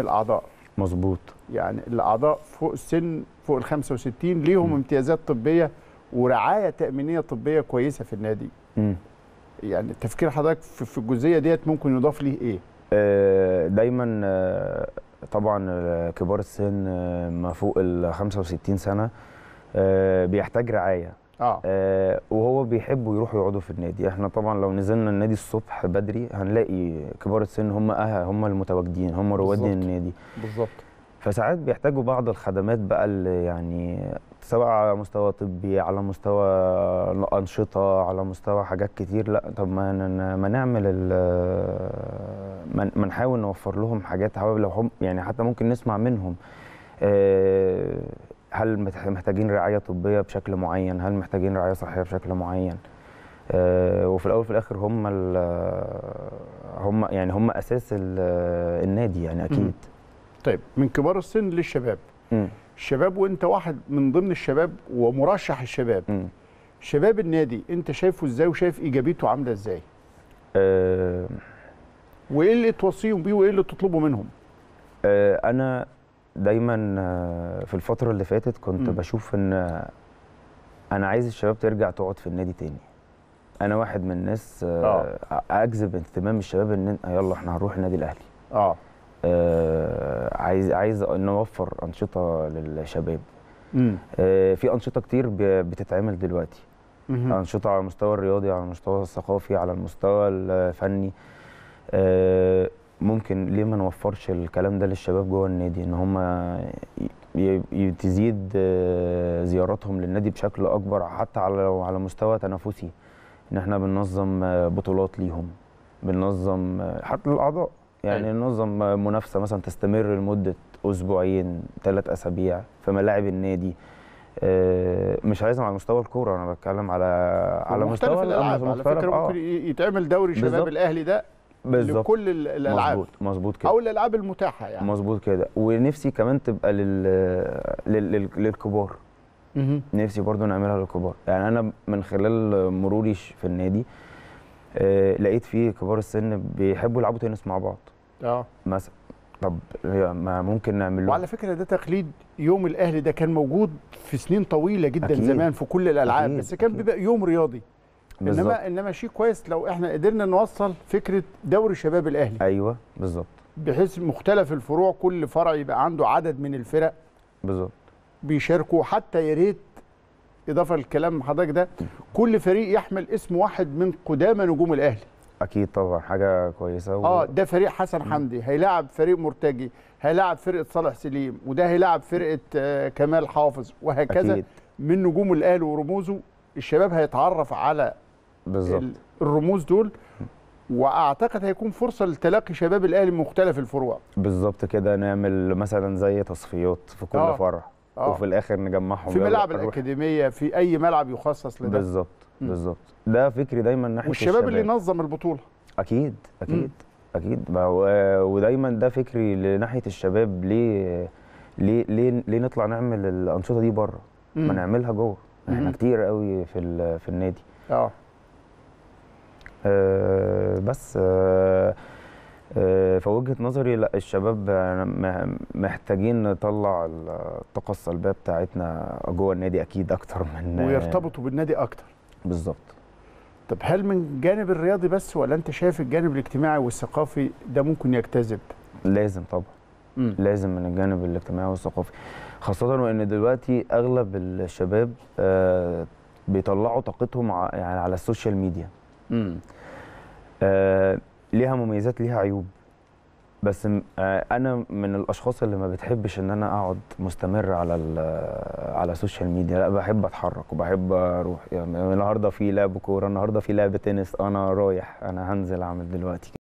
الاعضاء مظبوط يعني الاعضاء فوق السن فوق ال 65 ليهم م. امتيازات طبيه ورعايه تامينيه طبيه كويسه في النادي م. يعني تفكير حضرتك في الجزئيه ديت ممكن يضاف ليه ايه آه، دايما آه، طبعا آه، كبار السن ما فوق ال 65 سنه بيحتاج رعايه آه. آه وهو بيحبوا يروحوا يقعدوا في النادي احنا طبعا لو نزلنا النادي الصبح بدري هنلاقي كبار السن هم أه هم المتواجدين هم رواد النادي بالظبط فساعات بيحتاجوا بعض الخدمات بقى اللي يعني سواء على مستوى طبي على مستوى أنشطة على مستوى حاجات كتير لا طب ما ما نعمل ما نحاول نوفر لهم حاجات لو هم يعني حتى ممكن نسمع منهم آه هل محتاجين رعايه طبيه بشكل معين هل محتاجين رعايه صحيه بشكل معين آه، وفي الاول وفي الاخر هم هم يعني هم اساس النادي يعني اكيد مم. طيب من كبار السن للشباب مم. الشباب وانت واحد من ضمن الشباب ومرشح الشباب مم. شباب النادي انت شايفه ازاي وشايف ايجابيته عامله ازاي أه وايه اللي توصيهم بيه وايه اللي تطلبه منهم أه انا دايما آه، في الفتره اللي فاتت كنت م. بشوف ان آه، انا عايز الشباب ترجع تقعد في النادي تاني انا واحد من الناس آه. آه. اجذب اهتمام الشباب ان يلا احنا هنروح النادي الاهلي اه, آه عايز عايز نوفر انشطه للشباب آه في انشطه كتير بتتعمل دلوقتي مم. انشطه على المستوى الرياضي على المستوى الثقافي على المستوى الفني آه ممكن ليه ما نوفرش الكلام ده للشباب جوه النادي ان هم تزيد آه، زياراتهم للنادي بشكل اكبر حتى على على مستوى تنافسي ان احنا بننظم آه، بطولات ليهم بننظم آه، حتى الاعضاء يعني أيوة. ننظم منافسه مثلا تستمر لمده اسبوعين ثلاث اسابيع في ملاعب النادي مش عايزهم على مستوى الكوره انا بتكلم على على مستوى على فكره ممكن يتعمل دوري شباب الاهلي ده بالزبط. لكل الالعاب مظبوط مظبوط كده او الالعاب المتاحه يعني مظبوط كده ونفسي كمان تبقى لل... لل... لل... للكبار مه. نفسي برضو نعملها للكبار يعني انا من خلال مروري في النادي آه، لقيت فيه كبار السن بيحبوا يلعبوا تنس مع بعض اه مثلا طب ما ممكن نعمله وعلى فكره ده تقليد يوم الاهلي ده كان موجود في سنين طويله جدا أكيد. زمان في كل الالعاب أكيد. بس كان بيبقى يوم رياضي بالزبط. انما انما شيء كويس لو احنا قدرنا نوصل فكره دوري شباب الاهلي ايوه بالظبط بحيث مختلف الفروع كل فرع يبقى عنده عدد من الفرق بالظبط بيشاركوا حتى يا ريت اضافه للكلام حضرتك ده كل فريق يحمل اسم واحد من قدامى نجوم الاهلي اكيد طبعا حاجه كويسه و... اه ده فريق حسن حمدي هيلاعب فريق مرتجي هيلاعب فرقه صالح سليم وده هيلاعب فرقه آه كمال حافظ وهكذا أكيد. من نجوم الاهلي ورموزه الشباب هيتعرف على بالظبط الرموز دول واعتقد هيكون فرصه لتلاقي شباب الاهلي من مختلف الفروع بالظبط كده نعمل مثلا زي تصفيات في كل آه. فرع آه. وفي الاخر نجمعهم في ملعب الاكاديميه في اي ملعب يخصص لده بالظبط بالظبط ده فكري دايما ناحيه والشباب اللي نظم البطوله اكيد اكيد م. اكيد ودايما ده فكري لناحيه الشباب ليه ليه ليه, ليه نطلع نعمل الانشطه دي بره ما نعملها جوه احنا كتير قوي في في النادي اه آه، بس آه، آه، فوجهه نظري لا الشباب محتاجين نطلع الطاقه السلبيه بتاعتنا جوه النادي اكيد اكتر من ويرتبطوا بالنادي اكتر بالظبط طب هل من جانب الرياضي بس ولا انت شايف الجانب الاجتماعي والثقافي ده ممكن يجتذب لازم طبعا لازم من الجانب الاجتماعي والثقافي خاصه وان دلوقتي اغلب الشباب بيطلعوا طاقتهم يعني على السوشيال ميديا آه ليها مميزات ليها عيوب بس آه انا من الاشخاص اللي ما بتحبش ان انا اقعد مستمر على آه، على السوشيال ميديا لا بحب اتحرك وبحب اروح يعني النهارده في لعب كوره النهارده في لعب تنس انا رايح انا هنزل اعمل دلوقتي